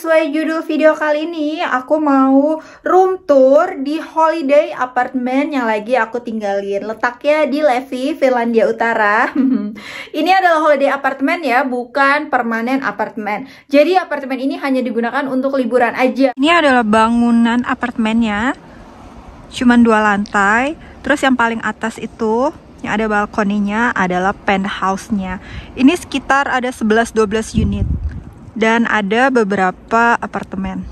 sesuai judul video kali ini, aku mau room tour di holiday apartment yang lagi aku tinggalin. Letaknya di Levi, Finlandia Utara. ini adalah holiday apartment ya, bukan permanen apartemen. Jadi apartemen ini hanya digunakan untuk liburan aja. Ini adalah bangunan apartemennya. Cuman dua lantai. Terus yang paling atas itu yang ada balkoninya adalah penthouse-nya. Ini sekitar ada 11-12 unit dan ada beberapa apartemen.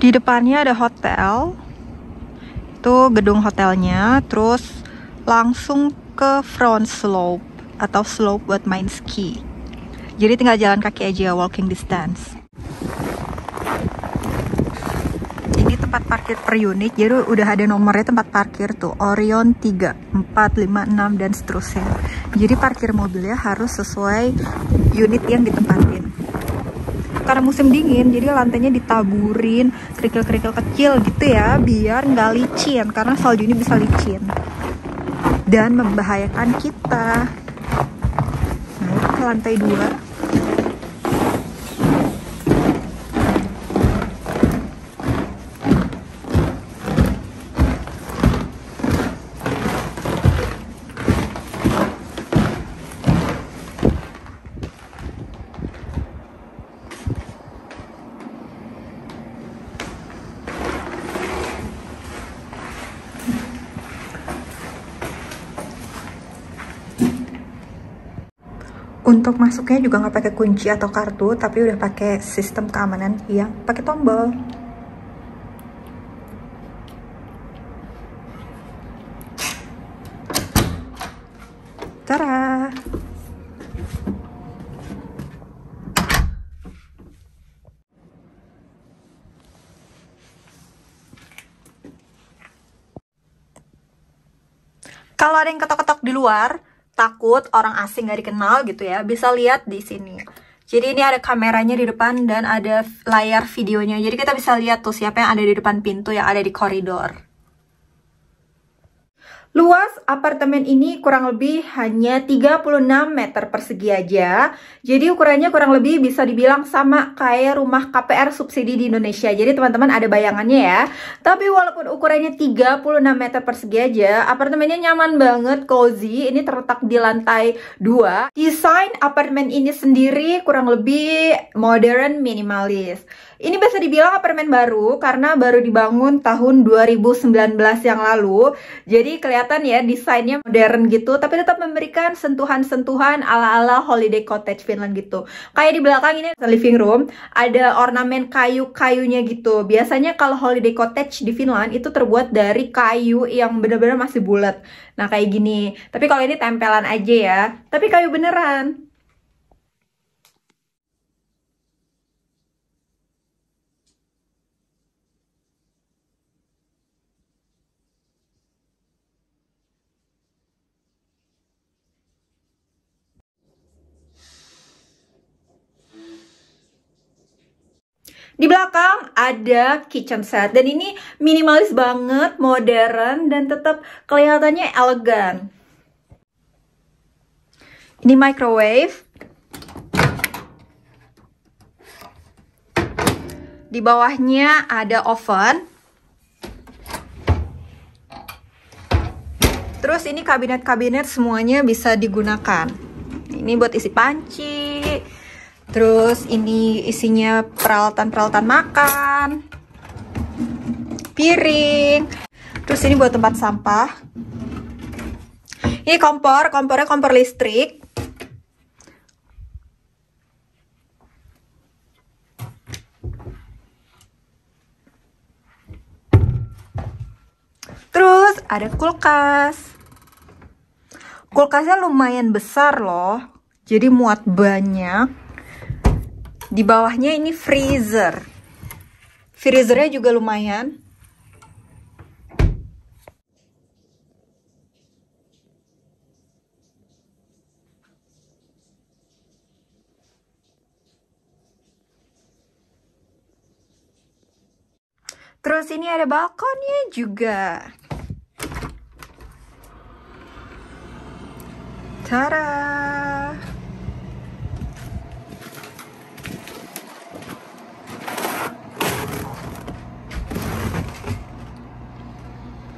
Di depannya ada hotel, itu gedung hotelnya, terus langsung ke front slope atau slope buat main ski. Jadi tinggal jalan kaki aja, walking distance. Ini tempat parkir per unit, jadi udah ada nomornya tempat parkir tuh, Orion 3, 4, 5, 6, dan seterusnya. Jadi parkir mobilnya harus sesuai unit yang ditempatin karena musim dingin jadi lantainya ditaburin kerikil-kerikil kecil gitu ya biar nggak licin karena salju ini bisa licin dan membahayakan kita nah, lantai dua untuk masuknya juga nggak pakai kunci atau kartu tapi udah pakai sistem keamanan yang pakai tombol Cara. Kalau ada yang ketok-ketok di luar, takut orang asing gak dikenal gitu ya bisa lihat di sini jadi ini ada kameranya di depan dan ada layar videonya jadi kita bisa lihat tuh siapa yang ada di depan pintu yang ada di koridor Luas apartemen ini kurang lebih hanya 36 meter persegi aja. Jadi ukurannya kurang lebih bisa dibilang sama kayak rumah KPR subsidi di Indonesia. Jadi teman-teman ada bayangannya ya. Tapi walaupun ukurannya 36 meter persegi aja, apartemennya nyaman banget, cozy. Ini terletak di lantai 2. Desain apartemen ini sendiri kurang lebih modern minimalis. Ini bisa dibilang apartemen baru karena baru dibangun tahun 2019 yang lalu. Jadi kelihatan ya desainnya modern gitu, tapi tetap memberikan sentuhan-sentuhan ala-ala holiday cottage Finland gitu. Kayak di belakang ini living room, ada ornamen kayu-kayunya gitu. Biasanya kalau holiday cottage di Finland itu terbuat dari kayu yang bener-bener masih bulat. Nah kayak gini. Tapi kalau ini tempelan aja ya. Tapi kayu beneran. Di belakang ada kitchen set dan ini minimalis banget, modern dan tetap kelihatannya elegan. Ini microwave. Di bawahnya ada oven. Terus ini kabinet-kabinet semuanya bisa digunakan. Ini buat isi panci, Terus ini isinya peralatan-peralatan makan, piring. Terus ini buat tempat sampah. Ini kompor, kompornya kompor listrik. Terus ada kulkas. Kulkasnya lumayan besar loh. Jadi muat banyak. Di bawahnya ini freezer. Freezernya juga lumayan. Terus ini ada balkonnya juga. Tadaaa.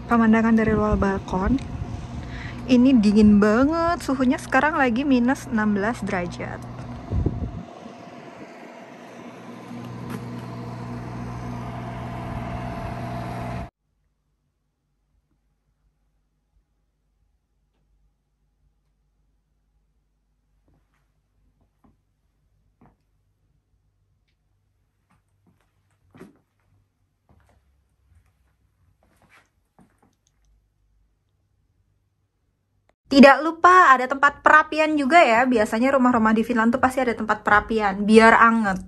pemandangan dari luar balkon ini dingin banget suhunya sekarang lagi minus 16 derajat Tidak lupa ada tempat perapian juga ya. Biasanya rumah-rumah di Finland tuh pasti ada tempat perapian, biar anget.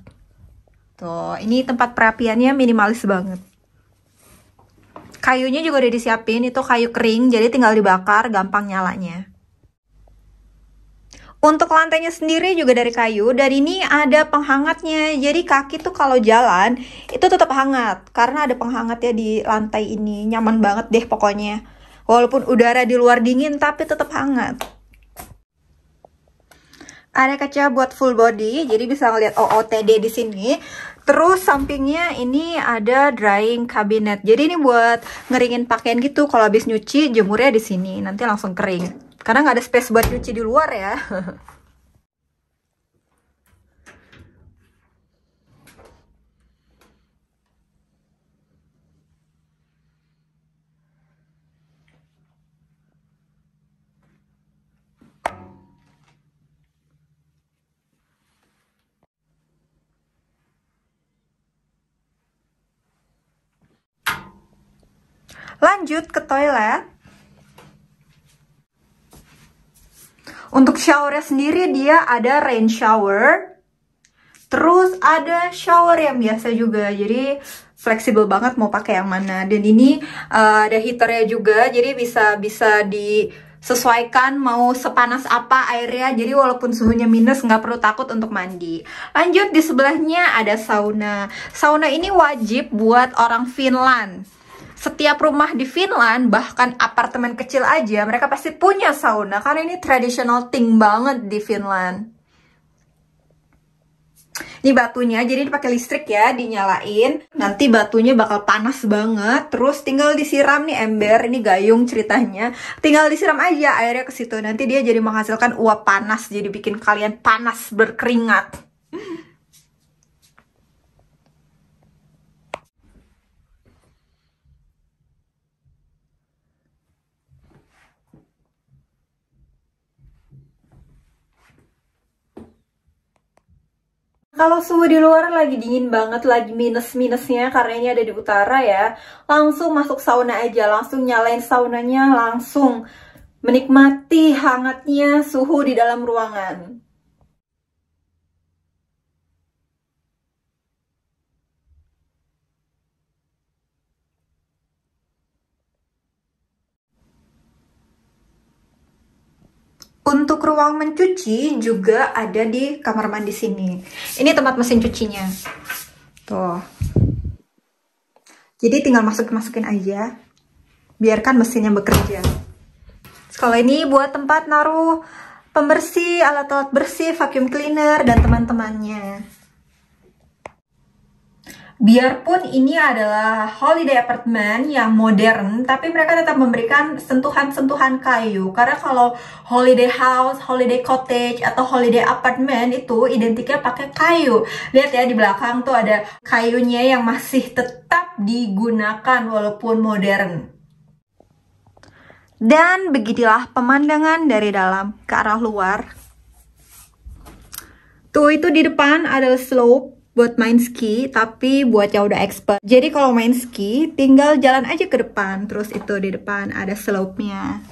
Tuh, ini tempat perapiannya minimalis banget. Kayunya juga udah disiapin, itu kayu kering, jadi tinggal dibakar, gampang nyalanya. Untuk lantainya sendiri juga dari kayu, dan ini ada penghangatnya. Jadi kaki tuh kalau jalan, itu tetap hangat, karena ada penghangatnya di lantai ini. Nyaman banget deh pokoknya. Walaupun udara di luar dingin tapi tetap hangat. Ada kaca buat full body, jadi bisa ngeliat OOTD di sini. Terus sampingnya ini ada drying cabinet. Jadi ini buat ngeringin pakaian gitu. Kalau habis nyuci jemurnya di sini, nanti langsung kering. Karena nggak ada space buat nyuci di luar ya. Lanjut ke toilet. Untuk showernya sendiri dia ada rain shower. Terus ada shower yang biasa juga. Jadi fleksibel banget mau pakai yang mana. Dan ini uh, ada heaternya juga. Jadi bisa bisa di mau sepanas apa airnya jadi walaupun suhunya minus nggak perlu takut untuk mandi lanjut di sebelahnya ada sauna sauna ini wajib buat orang Finland setiap rumah di Finland bahkan apartemen kecil aja mereka pasti punya sauna karena ini traditional thing banget di Finland ini batunya, jadi dipakai listrik ya, dinyalain. Nanti batunya bakal panas banget, terus tinggal disiram nih ember, ini gayung ceritanya. Tinggal disiram aja airnya ke situ, nanti dia jadi menghasilkan uap panas, jadi bikin kalian panas berkeringat. Kalau suhu di luar lagi dingin banget, lagi minus-minusnya karena ini ada di utara ya, langsung masuk sauna aja, langsung nyalain saunanya, langsung menikmati hangatnya suhu di dalam ruangan. Untuk ruang mencuci juga ada di kamar mandi sini. Ini tempat mesin cucinya. Tuh. Jadi tinggal masuk-masukin aja. Biarkan mesinnya bekerja. Kalau ini buat tempat naruh pembersih, alat-alat bersih, vacuum cleaner, dan teman-temannya. Biarpun ini adalah holiday apartment yang modern, tapi mereka tetap memberikan sentuhan-sentuhan kayu. Karena kalau holiday house, holiday cottage, atau holiday apartment itu identiknya pakai kayu. Lihat ya di belakang tuh ada kayunya yang masih tetap digunakan walaupun modern. Dan begitulah pemandangan dari dalam ke arah luar. Tuh itu di depan ada slope buat main ski, tapi buat yang udah expert. Jadi kalau main ski, tinggal jalan aja ke depan, terus itu di depan ada slope-nya.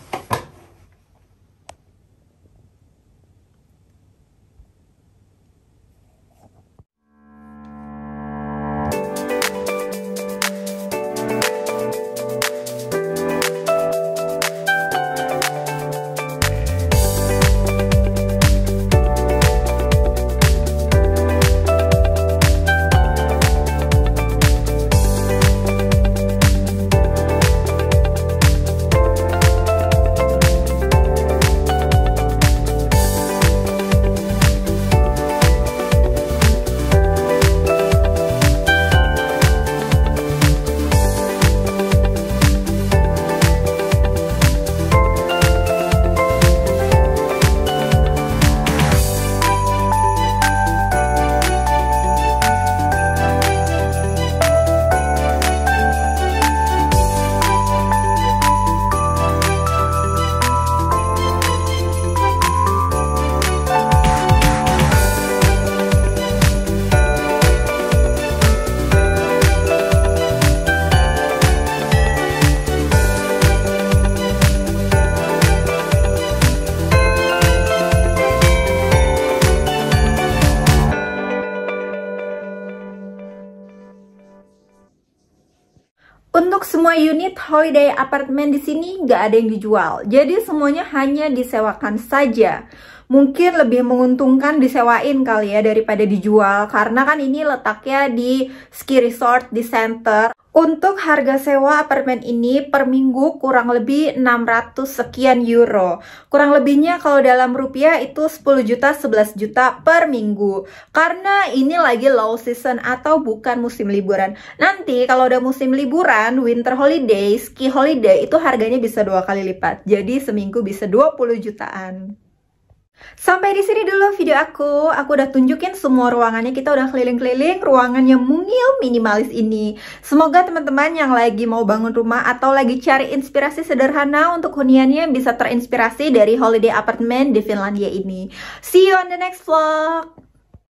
Semua unit holiday apartemen di sini nggak ada yang dijual, jadi semuanya hanya disewakan saja. Mungkin lebih menguntungkan disewain kali ya daripada dijual, karena kan ini letaknya di ski resort, di center. Untuk harga sewa apartemen ini per minggu kurang lebih 600 sekian euro. Kurang lebihnya kalau dalam rupiah itu 10 juta 11 juta per minggu. Karena ini lagi low season atau bukan musim liburan. Nanti kalau udah musim liburan, winter holiday, ski holiday itu harganya bisa dua kali lipat. Jadi seminggu bisa 20 jutaan. Sampai di sini dulu video aku. Aku udah tunjukin semua ruangannya. Kita udah keliling-keliling ruangan yang mungil minimalis ini. Semoga teman-teman yang lagi mau bangun rumah atau lagi cari inspirasi sederhana untuk huniannya bisa terinspirasi dari holiday apartment di Finlandia ini. See you on the next vlog.